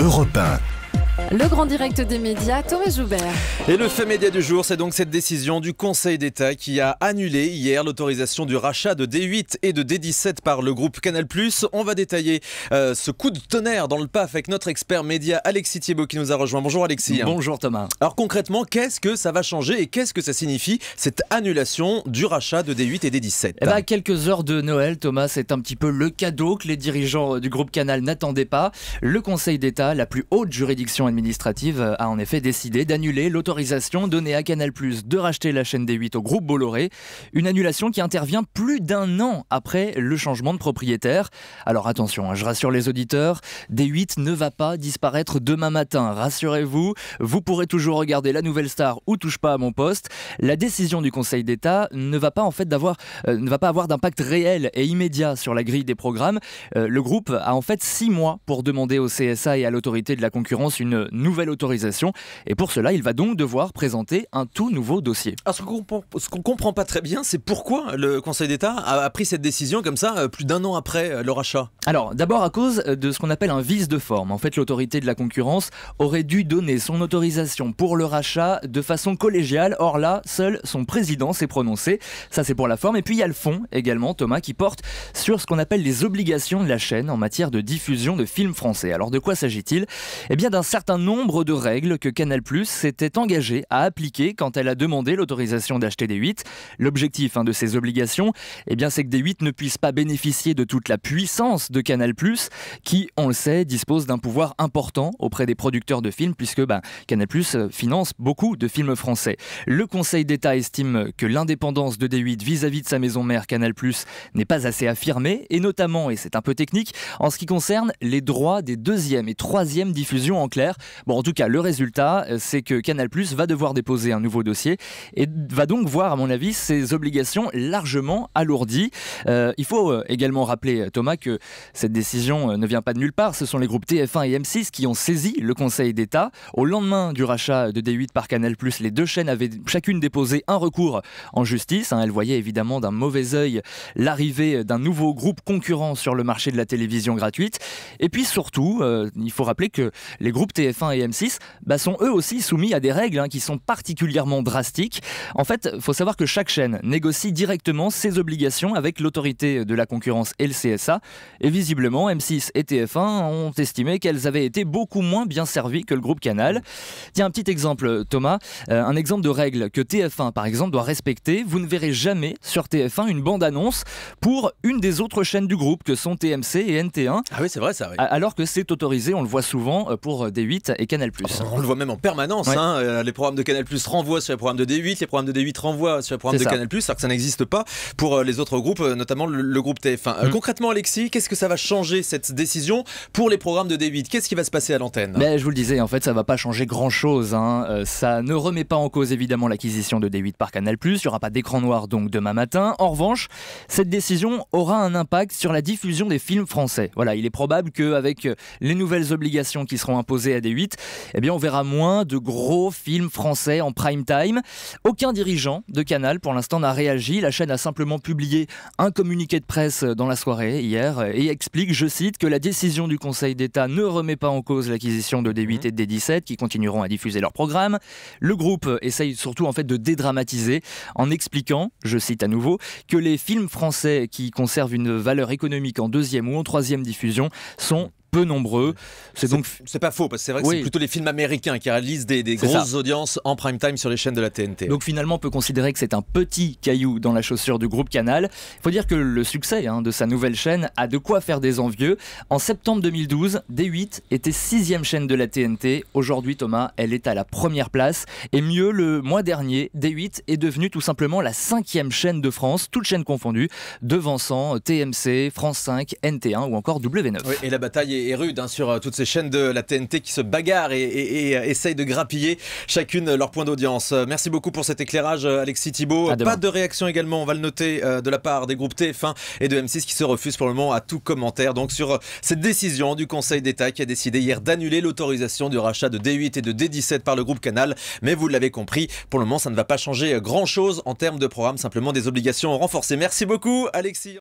Europe 1. Le grand direct des médias, Thomas Joubert. Et le fait média du jour, c'est donc cette décision du Conseil d'État qui a annulé hier l'autorisation du rachat de D8 et de D17 par le groupe Canal+. On va détailler euh, ce coup de tonnerre dans le PAF avec notre expert média Alexis Thiebaud qui nous a rejoint. Bonjour Alexis. Bonjour Thomas. Alors concrètement, qu'est-ce que ça va changer et qu'est-ce que ça signifie cette annulation du rachat de D8 et D17 eh ben, à quelques heures de Noël, Thomas, c'est un petit peu le cadeau que les dirigeants euh, du groupe Canal n'attendaient pas. Le Conseil d'État, la plus haute juridiction administrative a en effet décidé d'annuler l'autorisation donnée à Canal ⁇ de racheter la chaîne D8 au groupe Bolloré, une annulation qui intervient plus d'un an après le changement de propriétaire. Alors attention, hein, je rassure les auditeurs, D8 ne va pas disparaître demain matin, rassurez-vous, vous pourrez toujours regarder la nouvelle star ou touche pas à mon poste. La décision du Conseil d'État ne va pas en fait d'avoir euh, ne va pas avoir d'impact réel et immédiat sur la grille des programmes. Euh, le groupe a en fait six mois pour demander au CSA et à l'autorité de la concurrence une nouvelle autorisation. Et pour cela, il va donc devoir présenter un tout nouveau dossier. Alors, ce qu'on comprend, comprend pas très bien, c'est pourquoi le Conseil d'État a, pris cette décision comme ça, euh, plus d'un an après euh, le rachat Alors, d'abord à cause euh, de ce qu'on appelle un vice de forme. En fait, l'autorité de la concurrence aurait dû donner son autorisation pour le rachat de façon collégiale. Or là, seul son président s'est prononcé. Ça, c'est pour la forme. Et puis, il y a le fond également, Thomas, qui porte sur ce qu'on appelle les obligations de la chaîne en matière de diffusion de films français. Alors, de quoi s'agit-il Eh bien, d'un certain certain nombre de règles que Canal Plus s'était engagé à appliquer quand elle a demandé l'autorisation d'acheter d 8. L'objectif hein, de ces obligations, eh bien, c'est que d 8 ne puisse pas bénéficier de toute la puissance de Canal Plus, qui, on le sait, dispose d'un pouvoir important auprès des producteurs de films, puisque ben, Canal Plus finance beaucoup de films français. Le Conseil d'État estime que l'indépendance de D8 vis-à-vis de sa maison mère Canal Plus n'est pas assez affirmée, et notamment, et c'est un peu technique, en ce qui concerne les droits des deuxième et troisième diffusions en clair Bon, en tout cas, le résultat, euh, c'est que Canal Plus va devoir déposer un nouveau dossier et va donc voir, à mon avis, ses obligations largement alourdies. Euh, il faut euh, également rappeler, Thomas, que cette décision ne vient pas de nulle part. Ce sont les groupes TF1 et M6 qui ont saisi le Conseil d'État. Au lendemain du rachat de D8 par Canal Plus, les deux chaînes avaient chacune déposé un recours en justice. Hein. Elles voyaient évidemment d'un mauvais œil l'arrivée d'un nouveau groupe concurrent sur le marché de la télévision gratuite. Et puis surtout, il faut rappeler que les groupes TF1 et M6 bah, sont eux aussi soumis à des règles hein, qui sont particulièrement drastiques. En fait, faut savoir que chaque chaîne négocie directement ses obligations avec l'autorité de la concurrence et le CSA. Et visiblement, M6 et TF1 ont estimé qu'elles avaient été beaucoup moins bien servies que le groupe Canal. Tiens, un petit exemple, Thomas. Euh, un exemple de règle que TF1, par exemple, doit respecter. Vous ne verrez jamais sur TF1 une bande-annonce pour une des autres chaînes du groupe que sont TMC et NT1. Ah oui, c'est vrai ça. Alors que c'est autorisé, on le voit souvent euh, pour euh, des et Canal+. on le voit même en permanence. Hein. Euh, les programmes de Canal+ renvoient sur les programmes de D8, les programmes de D8 renvoient sur les programmes de Canal+. Alors que ça n'existe pas pour euh, les autres groupes, euh, notamment le, groupe TF1. Mm. Concrètement, Alexis, qu'est-ce que ça va changer cette décision pour les programmes de D8 Qu'est-ce qui va se passer à l'antenne ben, je vous le disais, en fait, ça va pas changer grand-chose. Hein. ça ne remet pas en cause évidemment l'acquisition de D8 par Canal+. Il n'y aura pas d'écran noir donc demain matin. En revanche, cette décision aura un impact sur la diffusion des films français. Voilà, il est probable qu'avec les nouvelles obligations qui seront imposées à d 8, eh bien on verra moins de gros films français en prime time. Aucun dirigeant de Canal pour l'instant n'a réagi. La chaîne a simplement publié un communiqué de presse dans la soirée hier et explique, je cite, que la décision du Conseil d'État ne remet pas en cause l'acquisition de D8 mhm. et de D17 qui continueront à diffuser leur programme. Le groupe essaye surtout en fait de dédramatiser en expliquant, je cite à nouveau, que les films français qui conservent une valeur économique en deuxième ou en troisième diffusion sont peu nombreux. C'est donc c'est pas faux parce que c'est vrai que c'est plutôt les films américains qui réalisent des, grosses audiences en prime time sur les chaînes de la TNT. Donc finalement, on peut considérer que c'est un petit caillou dans la chaussure du groupe Canal. Il faut dire que le succès hein, de sa nouvelle chaîne a de quoi faire des envieux. En septembre 2012, D8 était sixième chaîne de la TNT. Aujourd'hui, Thomas, elle est à la première place. Et mieux, le mois dernier, D8 est devenue tout simplement la cinquième chaîne de France, toutes chaînes confondues, devançant TMC, France 5, NT1 ou encore W9. et la bataille est et rude hein, sur euh, toutes ces chaînes de la TNT qui se bagarrent et, euh, essayent de grappiller chacune leur point d'audience. Euh, merci beaucoup pour cet éclairage, Alexis Thibault. Pas de réaction également, on va le noter, de la part des groupes TF1 et de M6 qui se refusent pour le moment à tout commentaire. Donc sur cette décision du Conseil d'État qui a décidé hier d'annuler l'autorisation du rachat de D8 et de D17 par le groupe Canal. Mais vous l'avez compris, pour le moment, ça ne va pas changer grand-chose en termes de programme, simplement des obligations renforcées. Merci beaucoup, Alexis.